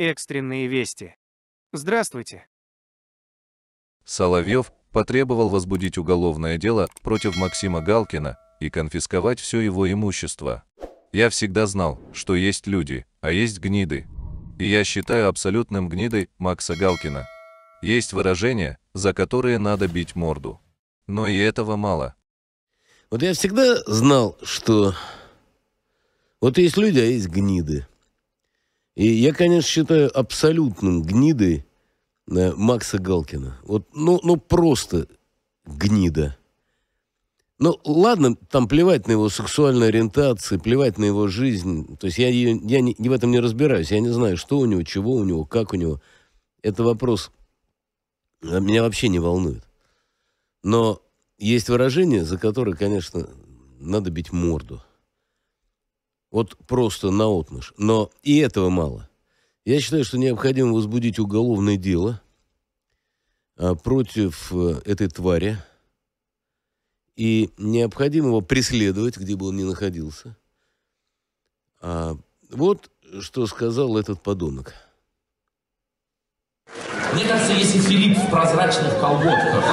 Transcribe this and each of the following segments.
Экстренные вести. Здравствуйте. Соловьев потребовал возбудить уголовное дело против Максима Галкина и конфисковать все его имущество. Я всегда знал, что есть люди, а есть гниды. И я считаю абсолютным гнидой Макса Галкина. Есть выражения, за которые надо бить морду. Но и этого мало. Вот я всегда знал, что вот есть люди, а есть гниды. И я, конечно, считаю абсолютным гнидой э, Макса Галкина. Вот, ну, ну просто гнида. Ну, ладно, там плевать на его сексуальную ориентацию, плевать на его жизнь. То есть я, ее, я не, в этом не разбираюсь. Я не знаю, что у него, чего у него, как у него. Это вопрос э, меня вообще не волнует. Но есть выражение, за которое, конечно, надо бить морду. Вот просто наотмашь. Но и этого мало. Я считаю, что необходимо возбудить уголовное дело а, против э, этой твари. И необходимо его преследовать, где бы он ни находился. А вот что сказал этот подонок. Мне кажется, если Филипп в прозрачных колготках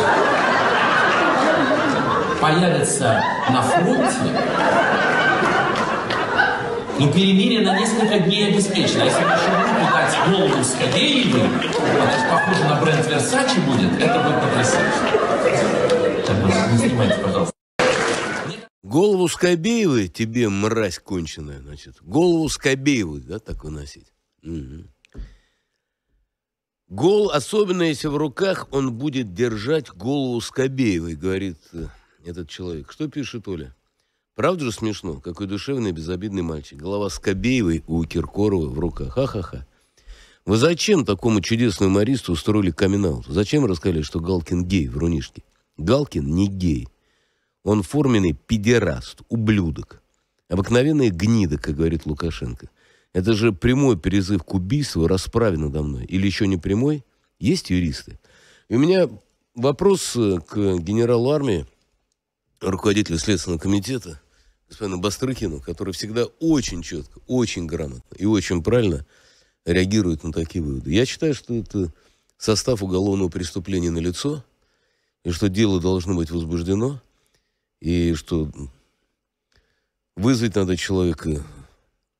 появится на фронте, но перемирие на несколько дней обеспечено. Если нашу группу дать голову с Кадеевой, это похоже на бренд Версачи будет, это будет потрясающе. Так, не снимайте, пожалуйста. Голову Скобеевой тебе, мразь конченая, значит. Голову Скобеевой, да, так выносить. Угу. Гол, особенно если в руках, он будет держать голову Скобеевой, говорит э, этот человек. Что пишет Оля? Правда же смешно? Какой душевный, безобидный мальчик. Голова Скобеевой у Киркорова в руках. Ха-ха-ха. Вы зачем такому чудесному мористу устроили камин Зачем рассказали, что Галкин гей в Рунишке? Галкин не гей. Он форменный педераст, ублюдок. Обыкновенная гнида, как говорит Лукашенко. Это же прямой призыв к убийству, расправе надо мной. Или еще не прямой? Есть юристы? И у меня вопрос э, к генералу армии, руководителю Следственного комитета – господину Бастрыкину, который всегда очень четко, очень грамотно и очень правильно реагирует на такие выводы. Я считаю, что это состав уголовного преступления на лицо и что дело должно быть возбуждено, и что вызвать надо человека,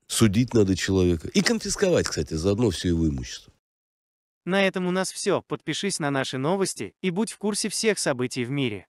судить надо человека и конфисковать, кстати, заодно все его имущество. На этом у нас все. Подпишись на наши новости и будь в курсе всех событий в мире.